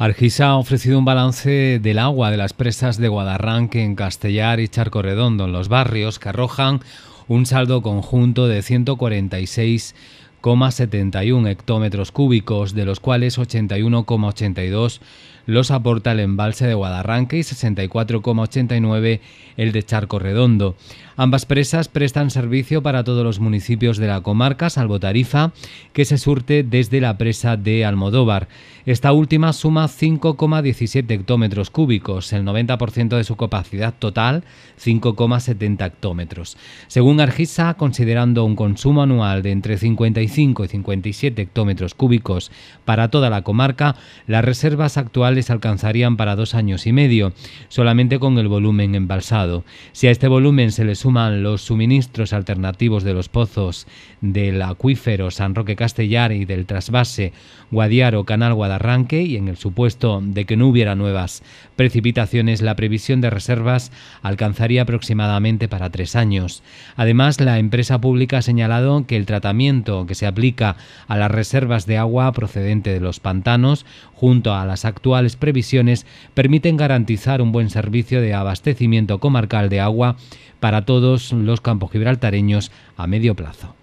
Argisa ha ofrecido un balance del agua de las presas de Guadarranque en Castellar y Charco Redondo en los barrios que arrojan un saldo conjunto de 146 71 hectómetros cúbicos, de los cuales 81,82 los aporta el embalse de Guadarranque y 64,89 el de Charco Redondo. Ambas presas prestan servicio para todos los municipios de la comarca, salvo Tarifa, que se surte desde la presa de Almodóvar. Esta última suma 5,17 hectómetros cúbicos, el 90% de su capacidad total, 5,70 hectómetros. Según Argisa, considerando un consumo anual de entre 50 y y 57 hectómetros cúbicos para toda la comarca, las reservas actuales alcanzarían para dos años y medio, solamente con el volumen embalsado. Si a este volumen se le suman los suministros alternativos de los pozos del acuífero San Roque Castellar y del trasvase Guadiaro Canal Guadarranque, y en el supuesto de que no hubiera nuevas precipitaciones, la previsión de reservas alcanzaría aproximadamente para tres años. Además, la empresa pública ha señalado que el tratamiento que se aplica a las reservas de agua procedente de los pantanos, junto a las actuales previsiones, permiten garantizar un buen servicio de abastecimiento comarcal de agua para todos los campos gibraltareños a medio plazo.